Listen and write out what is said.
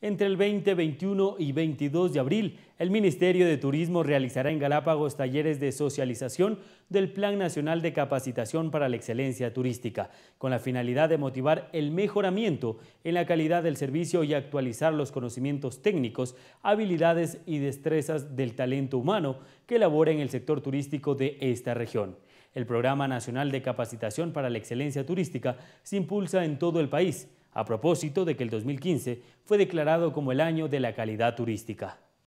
Entre el 20, 21 y 22 de abril, el Ministerio de Turismo realizará en Galápagos talleres de socialización del Plan Nacional de Capacitación para la Excelencia Turística, con la finalidad de motivar el mejoramiento en la calidad del servicio y actualizar los conocimientos técnicos, habilidades y destrezas del talento humano que elabora en el sector turístico de esta región. El Programa Nacional de Capacitación para la Excelencia Turística se impulsa en todo el país a propósito de que el 2015 fue declarado como el año de la calidad turística.